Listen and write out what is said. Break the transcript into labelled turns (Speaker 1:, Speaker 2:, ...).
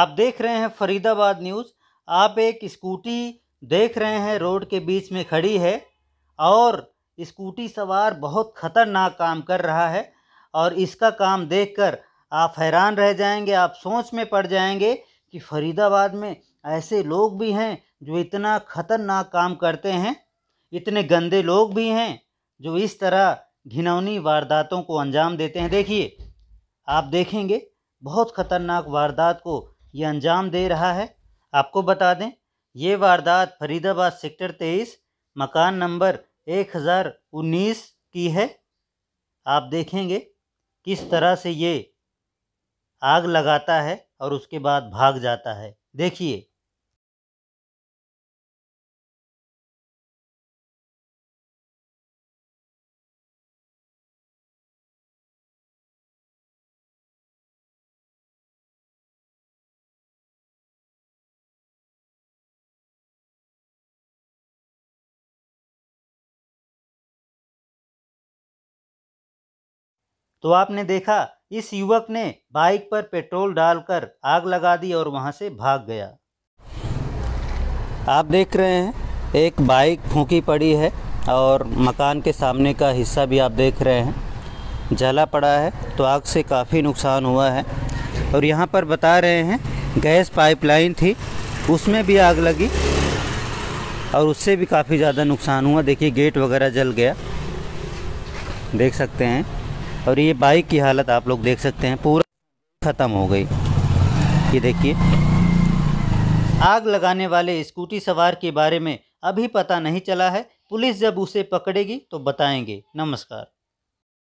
Speaker 1: आप देख रहे हैं फरीदाबाद न्यूज़ आप एक स्कूटी देख रहे हैं रोड के बीच में खड़ी है और स्कूटी सवार बहुत खतरनाक काम कर रहा है और इसका काम देखकर आप हैरान रह जाएंगे आप सोच में पड़ जाएंगे कि फरीदाबाद में ऐसे लोग भी हैं जो इतना खतरनाक काम करते हैं इतने गंदे लोग भी हैं जो इस तरह घिनौनी वारदातों को अंजाम देते हैं देखिए आप देखेंगे बहुत खतरनाक वारदात को ये अंजाम दे रहा है आपको बता दें ये वारदात फरीदाबाद सेक्टर तेईस मकान नंबर एक हज़ार उन्नीस की है आप देखेंगे किस तरह से ये आग लगाता है और उसके बाद भाग जाता है देखिए तो आपने देखा इस युवक ने बाइक पर पेट्रोल डालकर आग लगा दी और वहां से भाग गया आप देख रहे हैं एक बाइक फूकी पड़ी है और मकान के सामने का हिस्सा भी आप देख रहे हैं जला पड़ा है तो आग से काफ़ी नुकसान हुआ है और यहाँ पर बता रहे हैं गैस पाइपलाइन थी उसमें भी आग लगी और उससे भी काफ़ी ज़्यादा नुकसान हुआ देखिए गेट वगैरह जल गया देख सकते हैं और ये बाइक की हालत आप लोग देख सकते हैं पूरा ख़त्म हो गई ये देखिए आग लगाने वाले स्कूटी सवार के बारे में अभी पता नहीं चला है पुलिस जब उसे पकड़ेगी तो बताएंगे नमस्कार